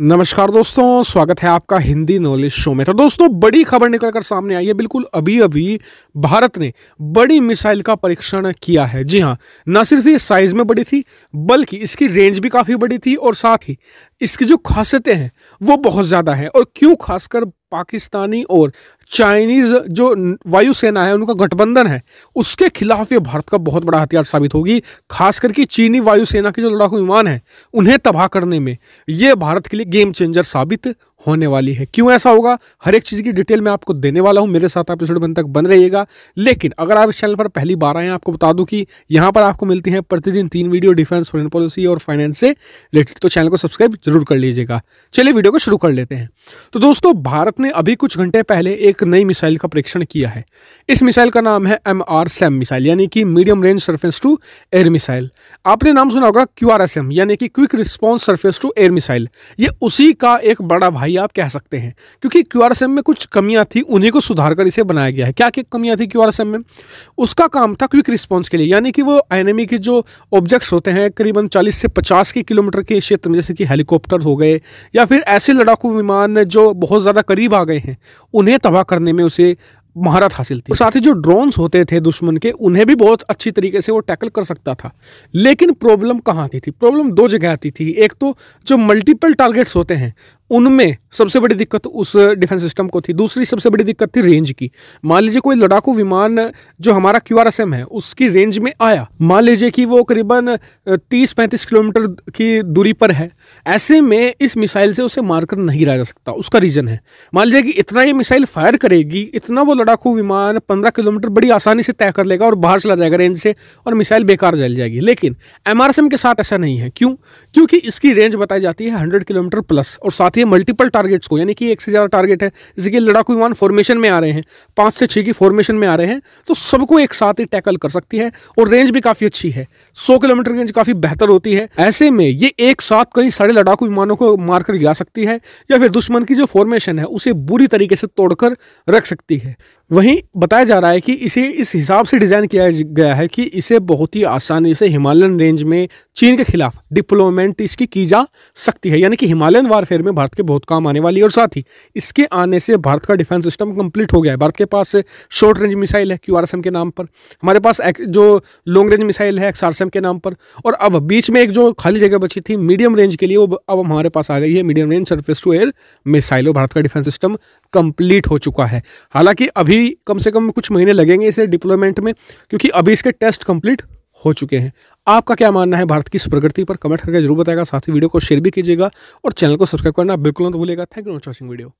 नमस्कार दोस्तों स्वागत है आपका हिंदी नॉलेज शो में तो दोस्तों बड़ी खबर निकलकर सामने आई है बिल्कुल अभी अभी भारत ने बड़ी मिसाइल का परीक्षण किया है जी हाँ न सिर्फ ये साइज में बड़ी थी बल्कि इसकी रेंज भी काफ़ी बड़ी थी और साथ ही इसकी जो खासियतें हैं वो बहुत ज़्यादा है और क्यों खासकर पाकिस्तानी और चाइनीज जो वायुसेना है उनका गठबंधन है उसके खिलाफ ये भारत का बहुत बड़ा हथियार साबित होगी खास करके चीनी वायुसेना के जो लड़ाकू विमान है उन्हें तबाह करने में ये भारत के लिए गेम चेंजर साबित होने वाली है क्यों ऐसा होगा हर एक चीज़ की डिटेल मैं आपको देने वाला हूँ मेरे साथ आप इस वीडियो तक बन रहिएगा लेकिन अगर आप इस चैनल पर पहली बार आए आपको बता दूँ कि यहाँ पर आपको मिलती हैं प्रतिदिन तीन वीडियो डिफेंस फॉरन पॉलिसी और फाइनेंस से रिलेटेड तो चैनल को सब्सक्राइब जरूर कर लीजिएगा चलिए वीडियो को शुरू कर लेते हैं तो दोस्तों भारत ने अभी कुछ घंटे पहले एक नई मिसाइल का परीक्षण किया है इस मिसाइल का नाम है एम आर सैम मिसाइल यानी कि medium range surface to air missile आपने नाम सुना होगा क्यू आर एस एम यानी कि quick response surface to air missile ये उसी का एक बड़ा भाई भी आप कह सकते हैं क्योंकि क्यू आर में कुछ कमियाँ थी उन्हीं को सुधार कर इसे बनाया गया है क्या क्या कमियाँ थी क्यू आर में उसका काम था क्विक रिस्पॉन्स के लिए यानी कि वो एनिमी के जो ऑब्जेक्ट्स होते हैं करीबन चालीस से पचास के किलोमीटर के क्षेत्र में जैसे कि हेलीकॉप्टर हो गए या फिर ऐसे लड़ाकू विमान जो बहुत ज़्यादा करीब आ गए हैं उन्हें तबाह करने में उसे महारत हासिल थी साथ ही जो ड्रोन्स होते थे दुश्मन के उन्हें भी बहुत अच्छी तरीके से वो टैकल कर सकता था लेकिन प्रॉब्लम कहाँ आती थी, थी? प्रॉब्लम दो जगह आती थी एक तो जो मल्टीपल टारगेट्स होते हैं उनमें सबसे बड़ी दिक्कत उस डिफेंस सिस्टम को थी दूसरी सबसे बड़ी दिक्कत थी रेंज की मान लीजिए कोई लड़ाकू विमान जो हमारा क्यू आर है उसकी रेंज में आया मान लीजिए कि वो करीबन तीस पैंतीस किलोमीटर की दूरी पर है ऐसे में इस मिसाइल से उसे मारकर नहीं गिराया जा सकता उसका रीजन है मान लीजिए कि इतना ये मिसाइल फायर करेगी इतना वो लड़ाकू विमान पंद्रह किलोमीटर बड़ी आसानी से तय कर लेगा और बाहर चला जाएगा रेंज से और मिसाइल बेकार जल जाएगी लेकिन एम के साथ ऐसा नहीं है क्यों क्योंकि इसकी रेंज बताई जाती है हंड्रेड किलोमीटर प्लस और साथ ही ये मल्टीपल टारगेट्स को यानी कि एक से ज़्यादा टारगेट है जैसे कि लड़ाकू विमान फॉर्मेशन में आ रहे हैं पाँच से छः की फॉर्मेशन में आ रहे हैं तो सबको एक साथ ही टैकल कर सकती है और रेंज भी काफ़ी अच्छी है सौ किलोमीटर रेंज काफ़ी बेहतर होती है ऐसे में ये एक साथ कई सारे लड़ाकू विमानों को मारकर गिरा सकती है या फिर दुश्मन की जो फॉर्मेशन है उसे बुरी तरीके से तोड़कर रख सकती है वहीं बताया जा रहा है कि इसे इस हिसाब से डिज़ाइन किया गया है कि इसे बहुत ही आसानी से हिमालयन रेंज में चीन के खिलाफ डिप्लोमेंट इसकी की जा सकती है यानी कि हिमालयन वारफेयर में भारत के बहुत काम आने वाली है और साथ ही इसके आने से भारत का डिफेंस सिस्टम कंप्लीट हो गया है भारत के पास शॉर्ट रेंज मिसाइल है क्यू के नाम पर हमारे पास जो लॉन्ग रेंज मिसाइल है एक्स के नाम पर और अब बीच में एक जो खाली जगह बची थी मीडियम रेंज के लिए वो अब हमारे पास आ गई है medium range surface to air missile Bharat का डिफेंस सिस्टम कंप्लीट हो चुका है हालांकि अभी कम से कम कुछ महीने लगेंगे इसे डिप्लॉयमेंट में क्योंकि अभी इसके टेस्ट कंप्लीट हो चुके हैं आपका क्या मानना है भारत की इस प्रगति पर कमेंट करके जरूर बताएगा साथ ही वीडियो को शेयर भी कीजिएगा और चैनल को सब्सक्राइब करना बिल्कुल ना भूलेगा thank you for watching video